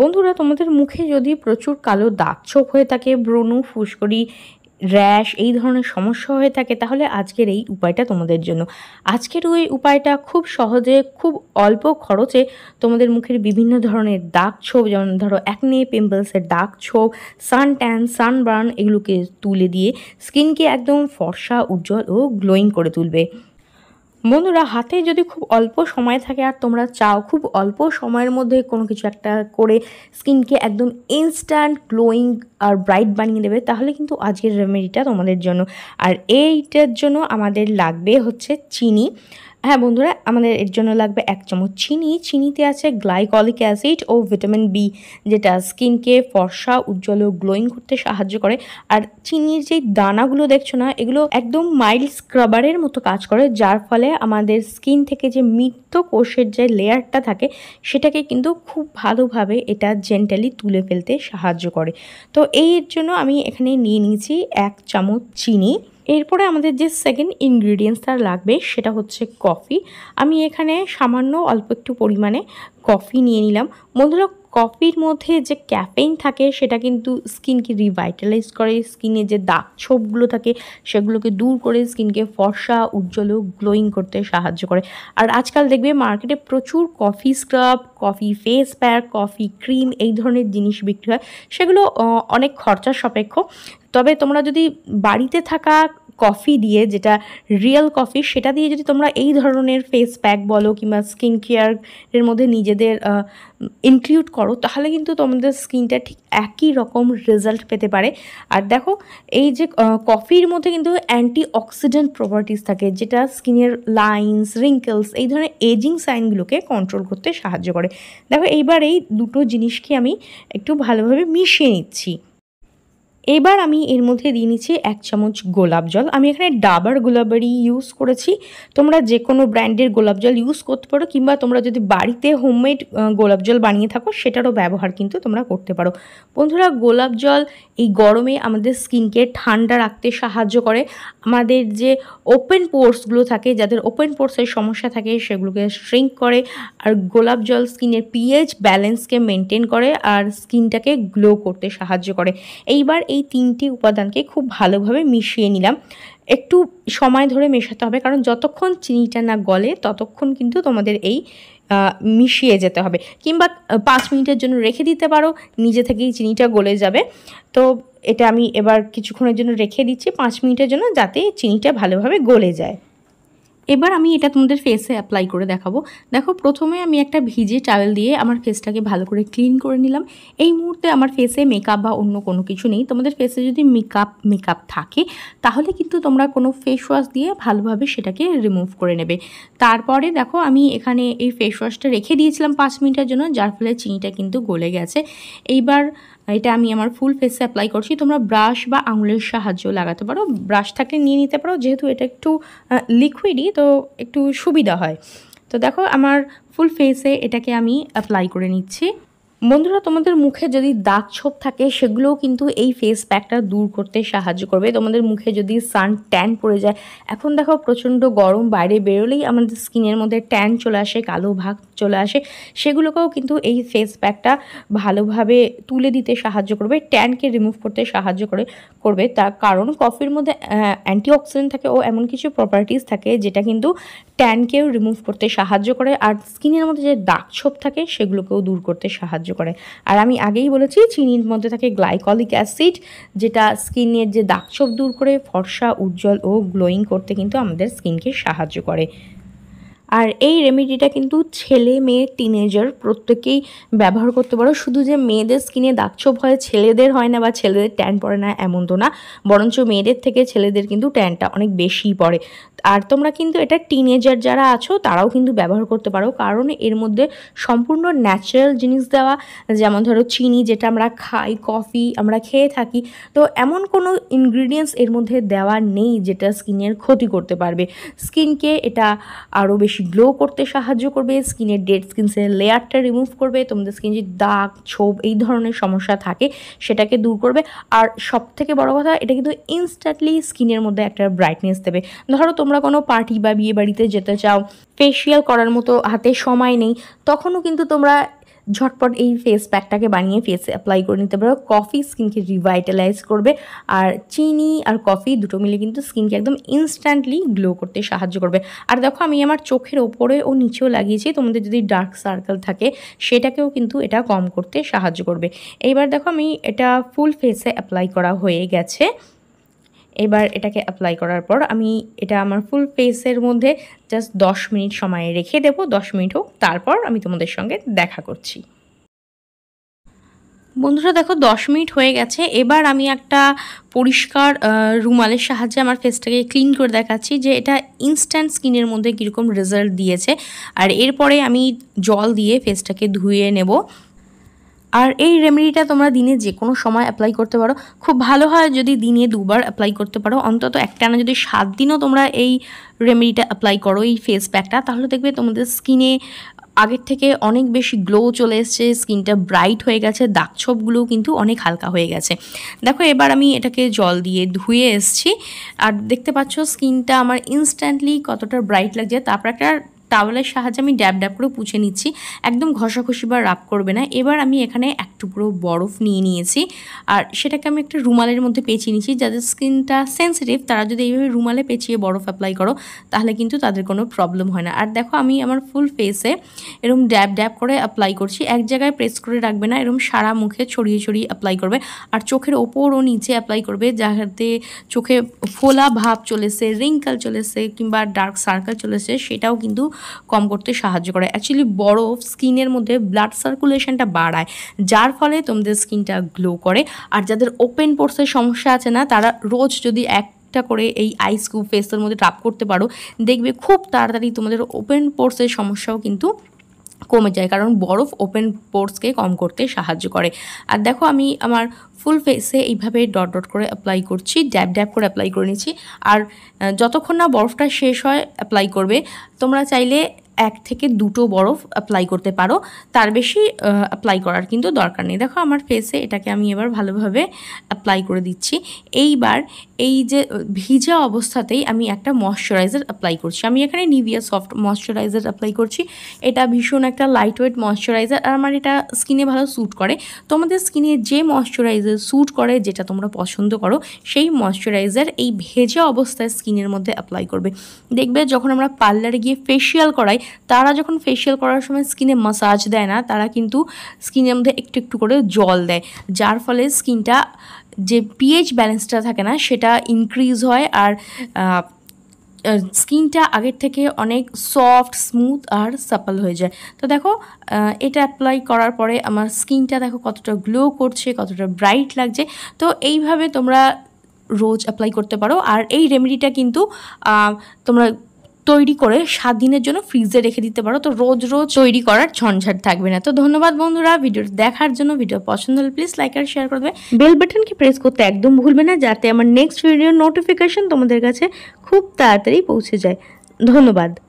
বন্ধুরা তোমাদের মুখে যদি প্রচুর কালো দাগ ছোপ হয়ে থাকে ব্রণু ফুসকড়ি র্যাশ এই ধরনের সমস্যা হয়ে থাকে তাহলে আজকের এই উপায়টা তোমাদের জন্য আজকের ওই উপায়টা খুব সহজে খুব অল্প খরচে তোমাদের মুখের বিভিন্ন ধরনের দাগ ছোপ যেমন ধরো অ্যাকনে পিম্পলসের দাগ ছোপ সান ট্যান সানবার্ন এগুলোকে তুলে দিয়ে স্কিনকে একদম ফর্সা উজ্জ্বল ও গ্লোয়িং করে তুলবে বন্ধুরা হাতে যদি খুব অল্প সময় থাকে আর তোমরা চাও খুব অল্প সময়ের মধ্যে কোনো কিছু একটা করে স্কিনকে একদম ইনস্ট্যান্ট গ্লোয়িং আর ব্রাইট বানিয়ে দেবে তাহলে কিন্তু আজকের রেমেডিটা তোমাদের জন্য আর এইটার জন্য আমাদের লাগবে হচ্ছে চিনি হ্যাঁ বন্ধুরা আমাদের এর জন্য লাগবে এক চামচ চিনি চিনিতে আছে গ্লাইকলিক অ্যাসিড ও ভিটামিন বি যেটা স্কিনকে ফর্সা উজ্জ্বল ও গ্লোয়িং করতে সাহায্য করে আর চিনির যে দানাগুলো দেখছো না এগুলো একদম মাইল্ড স্ক্রাবারের মতো কাজ করে যার ফলে আমাদের স্কিন থেকে যে মৃত্য কোষের যে লেয়ারটা থাকে সেটাকে কিন্তু খুব ভালোভাবে এটা জেন্টালি তুলে ফেলতে সাহায্য করে তো এই জন্য আমি এখানে নিয়ে নিয়েছি এক চামচ চিনি এরপরে আমাদের যে সেকেন্ড ইনগ্রিডিয়েন্টসটা লাগবে সেটা হচ্ছে কফি আমি এখানে সামান্য অল্প একটু পরিমাণে কফি নিয়ে নিলাম বন্ধুরা কফির মধ্যে যে ক্যাফেইন থাকে সেটা কিন্তু স্কিনকে রিভাইটালাইজ করে স্কিনে যে দাগ ছোপগুলো থাকে সেগুলোকে দূর করে স্কিনকে ফর্সা উজ্জ্বল গ্লোয়িং করতে সাহায্য করে আর আজকাল দেখবে মার্কেটে প্রচুর coffee scrub coffee face pack coffee cream এই ধরনের জিনিস বিক্রি হয় সেগুলো অনেক খরচা সাপেক্ষ তবে তোমরা যদি বাড়িতে থাকা কফি দিয়ে যেটা রিয়েল কফি সেটা দিয়ে যদি তোমরা এই ধরনের ফেস প্যাক বলো কিংবা স্কিন কেয়ারের মধ্যে নিজেদের ইনক্লুড করো তাহলে কিন্তু তোমাদের স্কিনটা ঠিক একই রকম রেজাল্ট পেতে পারে আর দেখো এই যে কফির মধ্যে কিন্তু অ্যান্টি অক্সিডেন্ট প্রপার্টিস থাকে যেটা স্কিনের লাইন্স রিঙ্কেলস এই ধরনের এজিং সাইনগুলোকে কন্ট্রোল করতে সাহায্য করে দেখো এইবার এই দুটো জিনিসকে আমি একটু ভালোভাবে মিশিয়ে নিচ্ছি এবার আমি এর মধ্যে দিয়ে নিচ্ছি এক চামচ গোলাপ জল আমি এখানে ডাবার গোলাপারি ইউজ করেছি তোমরা যে কোনো ব্র্যান্ডের গোলাপ জল ইউজ করতে পারো কিংবা তোমরা যদি বাড়িতে হোমমেড গোলাপ জল বানিয়ে থাকো সেটারও ব্যবহার কিন্তু তোমরা করতে পারো বন্ধুরা গোলাপ জল এই গরমে আমাদের স্কিনকে ঠান্ডা রাখতে সাহায্য করে আমাদের যে ওপেন পোর্সগুলো থাকে যাদের ওপেন পোর্সের সমস্যা থাকে সেগুলোকে শ্রিঙ্ক করে আর গোলাপ জল স্কিনের পিএইচ ব্যালেন্সকে মেনটেন করে আর স্কিনটাকে গ্লো করতে সাহায্য করে এইবার এই এই তিনটি উপাদানকে খুব ভালোভাবে মিশিয়ে নিলাম একটু সময় ধরে মেশাতে হবে কারণ যতক্ষণ চিনিটা না গলে ততক্ষণ কিন্তু তোমাদের এই মিশিয়ে যেতে হবে কিংবা পাঁচ মিনিটের জন্য রেখে দিতে পারো নিজে থেকেই চিনিটা গলে যাবে তো এটা আমি এবার কিছুক্ষণের জন্য রেখে দিচ্ছি পাঁচ মিনিটের জন্য যাতে চিনিটা ভালোভাবে গলে যায় এবার আমি এটা তোমাদের ফেসে অ্যাপ্লাই করে দেখাবো দেখো প্রথমে আমি একটা ভিজে টাওয়েল দিয়ে আমার ফেসটাকে ভালো করে ক্লিন করে নিলাম এই মুহূর্তে আমার ফেসে মেকআপ বা অন্য কোনো কিছু নেই তোমাদের ফেসে যদি মেকআপ মেকআপ থাকে তাহলে কিন্তু তোমরা কোনো ফেস ওয়াশ দিয়ে ভালোভাবে সেটাকে রিমুভ করে নেবে তারপরে দেখো আমি এখানে এই ফেস ওয়াশটা রেখে দিয়েছিলাম পাঁচ মিনিটের জন্য যার ফলে চিনিটা কিন্তু গলে গেছে এইবার এটা আমি আমার ফুল ফেসে অ্যাপ্লাই করছি তোমরা ব্রাশ বা আঙুলের সাহায্য লাগাতে পারো ব্রাশ থাকলে নিয়ে নিতে পারো যেহেতু এটা একটু লিকুইডই তো একটু সুবিধা হয় তো দেখো আমার ফুল ফেসে এটাকে আমি অ্যাপ্লাই করে নিচ্ছি বন্ধুরা তোমাদের মুখে যদি দাগ ছোপ থাকে সেগুলোও কিন্তু এই ফেস প্যাকটা দূর করতে সাহায্য করবে তোমাদের মুখে যদি সান ট্যান পড়ে যায় এখন দেখো প্রচণ্ড গরম বাইরে বেরোলেই আমাদের স্কিনের মধ্যে ট্যান চলে আসে কালো ভাগ চলে আসে সেগুলোকেও কিন্তু এই ফেস প্যাকটা ভালোভাবে তুলে দিতে সাহায্য করবে ট্যানকে রিমুভ করতে সাহায্য করে করবে তার কারণ কফির মধ্যে অ্যান্টিঅক্সিডেন্ট থাকে ও এমন কিছু প্রপার্টিস থাকে যেটা কিন্তু ট্যানকেও রিমুভ করতে সাহায্য করে আর স্কিনের মধ্যে যে দাগ ছোপ থাকে সেগুলোকেও দূর করতে সাহায্য সাহায্য করে আর আমি আগেই বলেছি চিনির মধ্যে থাকে গ্লাইকলিক অ্যাসিড যেটা স্কিনের যে দাগছোপ দূর করে ফর্সা উজ্জ্বল ও গ্লোয়িং করতে কিন্তু আমাদের স্কিনকে সাহায্য করে আর এই রেমেডিটা কিন্তু ছেলে মেয়ে টিনেজার প্রত্যেকেই ব্যবহার করতে পারো শুধু যে মেয়েদের স্কিনে দাগছোপ হয় ছেলেদের হয় না বা ছেলেদের ট্যান পড়ে না এমন তো না বরঞ্চ মেয়েদের থেকে ছেলেদের কিন্তু ট্যানটা অনেক বেশি পড়ে আর তোমরা কিন্তু এটা টিনেজার যারা আছো তারাও কিন্তু ব্যবহার করতে পারো কারণ এর মধ্যে সম্পূর্ণ ন্যাচারাল জিনিস দেওয়া যেমন ধরো চিনি যেটা আমরা খাই কফি আমরা খেয়ে থাকি তো এমন কোনো ইনগ্রিডিয়েন্টস এর মধ্যে দেওয়া নেই যেটা স্কিনের ক্ষতি করতে পারবে স্কিনকে এটা আরও বেশি বেশি গ্লো করতে সাহায্য করবে স্কিনের ডেড স্কিন লেয়ারটা রিমুভ করবে তোমাদের স্কিন যে দাগ ছোপ এই ধরনের সমস্যা থাকে সেটাকে দূর করবে আর সব থেকে বড় কথা এটা কিন্তু ইনস্ট্যান্টলি স্কিনের মধ্যে একটা ব্রাইটনেস দেবে ধরো তোমরা কোনো পার্টি বা বিয়ে বাড়িতে যেতে চাও ফেসিয়াল করার মতো হাতে সময় নেই তখনও কিন্তু তোমরা ঝটপট এই ফেস প্যাকটাকে বানিয়ে ফেসে অ্যাপ্লাই করে নিতে পারো কফি স্কিনকে রিভাইটালাইজ করবে আর চিনি আর কফি দুটো মিলে কিন্তু স্কিনকে একদম ইনস্ট্যান্টলি গ্লো করতে সাহায্য করবে আর দেখো আমি আমার চোখের ওপরে ও নিচেও লাগিয়েছি তোমাদের যদি ডার্ক সার্কেল থাকে সেটাকেও কিন্তু এটা কম করতে সাহায্য করবে এইবার দেখো আমি এটা ফুল ফেসে অ্যাপ্লাই করা হয়ে গেছে এবার এটাকে অ্যাপ্লাই করার পর আমি এটা আমার ফুল ফেসের মধ্যে জাস্ট 10 মিনিট সময় রেখে দেব 10 মিনিট হোক তারপর আমি তোমাদের সঙ্গে দেখা করছি বন্ধুরা দেখো 10 মিনিট হয়ে গেছে এবার আমি একটা পরিষ্কার রুমালের সাহায্যে আমার ফেসটাকে ক্লিন করে দেখাচ্ছি যে এটা ইনস্ট্যান্ট স্কিনের মধ্যে কীরকম রেজাল্ট দিয়েছে আর এরপরে আমি জল দিয়ে ফেসটাকে ধুয়ে নেব আর এই রেমেডিটা তোমরা দিনে যে কোনো সময় অ্যাপ্লাই করতে পারো খুব ভালো হয় যদি দিনে দুবার অ্যাপ্লাই করতে পারো অন্তত একটা না যদি সাত দিনও তোমরা এই রেমেডিটা অ্যাপ্লাই করো এই ফেস প্যাকটা তাহলে দেখবে তোমাদের স্কিনে আগের থেকে অনেক বেশি গ্লো চলে এসছে স্কিনটা ব্রাইট হয়ে গেছে দাগ ছোপগুলোও কিন্তু অনেক হালকা হয়ে গেছে দেখো এবার আমি এটাকে জল দিয়ে ধুয়ে এসছি আর দেখতে পাচ্ছ স্কিনটা আমার ইনস্ট্যান্টলি কতটা ব্রাইট লাগছে তারপর একটা টাওয়ালের সাহায্যে আমি ড্যাব ড্যাব করে পুছে নিচ্ছি একদম ঘষাঘষি বা রাপ করবে না এবার আমি এখানে এক টুকরো বরফ নিয়ে নিয়েছি আর সেটাকে আমি একটা রুমালের মধ্যে পেঁচিয়ে নিয়েছি যাদের স্কিনটা সেন্সিটিভ তারা যদি এইভাবে রুমালে পেঁচিয়ে বরফ অ্যাপ্লাই করো তাহলে কিন্তু তাদের কোনো প্রবলেম হয় না আর দেখো আমি আমার ফুল ফেসে এরকম ড্যাব ড্যাব করে অ্যাপ্লাই করছি এক জায়গায় প্রেস করে রাখবে না এরকম সারা মুখে ছড়িয়ে ছড়িয়ে অ্যাপ্লাই করবে আর চোখের ওপর ও নিচে অ্যাপ্লাই করবে যাতে চোখে ফোলা ভাব চলেছে রিঙ্কাল চলেছে কিংবা ডার্ক সার্কেল চলেছে সেটাও কিন্তু কম করতে সাহায্য করে অ্যাকচুয়ালি বরফ স্কিনের মধ্যে ব্লাড সার্কুলেশনটা বাড়ায় যার ফলে তোমাদের স্কিনটা গ্লো করে আর যাদের ওপেন পোর্সের সমস্যা আছে না তারা রোজ যদি এক একটা করে এই আইস ফেসের মধ্যে টাপ করতে পারো দেখবে খুব তাড়াতাড়ি তোমাদের ওপেন পোর্সের সমস্যাও কিন্তু কমে যায় কারণ বরফ ওপেন পোর্সকে কম করতে সাহায্য করে আর দেখো আমি আমার ফুল ফেসে এইভাবে ডট ডট করে অ্যাপ্লাই করছি ড্যাব ড্যাব করে অ্যাপ্লাই করে নিচ্ছি আর যতক্ষণ না বরফটা শেষ হয় অ্যাপ্লাই করবে তোমরা চাইলে এক থেকে দুটো বরফ অ্যাপ্লাই করতে পারো তার বেশি অ্যাপ্লাই করার কিন্তু দরকার নেই দেখো আমার ফেসে এটাকে আমি এবার ভালোভাবে অ্যাপ্লাই করে দিচ্ছি এইবার এই যে ভিজা অবস্থাতেই আমি একটা ময়শ্চারাইজার অ্যাপ্লাই করছি আমি এখানে নিভিয়া সফট ময়শ্চারাইজার অ্যাপ্লাই করছি এটা ভীষণ একটা লাইট ওয়েট ময়শ্চারাইজার আর আমার এটা স্কিনে ভালো স্যুট করে তোমাদের স্কিনে যে ময়শ্চারাইজার স্যুট করে যেটা তোমরা পছন্দ করো সেই ময়শ্চারাইজার এই ভেজা অবস্থায় স্কিনের মধ্যে অ্যাপ্লাই করবে দেখবে যখন আমরা পার্লারে গিয়ে ফেসিয়াল করাই তারা যখন ফেশিয়াল করার সময় স্কিনে মাসাজ দেয় না তারা কিন্তু স্কিনের মধ্যে একটু একটু করে জল দেয় যার ফলে স্কিনটা যে পিএইচ ব্যালেন্সটা থাকে না সেটা ইনক্রিজ হয় আর স্কিনটা আগের থেকে অনেক সফট স্মুথ আর সাপল হয়ে যায় তো দেখো এটা অ্যাপ্লাই করার পরে আমার স্কিনটা দেখো কতটা গ্লো করছে কতটা ব্রাইট লাগছে তো এইভাবে তোমরা রোজ অ্যাপ্লাই করতে পারো আর এই রেমেডিটা কিন্তু তোমরা তৈরি করে সাত দিনের জন্য ফ্রিজে রেখে দিতে পারো তো রোজ রোজ তৈরি করার ঝঞ্ঝাট থাকবে না তো ধন্যবাদ বন্ধুরা ভিডিওটি দেখার জন্য ভিডিও পছন্দ হলে প্লিজ লাইক আর শেয়ার করবে বেল বাটনকে প্রেস করতে একদম ভুলবে না যাতে আমার নেক্সট ভিডিও নোটিফিকেশন তোমাদের কাছে খুব তাড়াতাড়ি পৌঁছে যায় ধন্যবাদ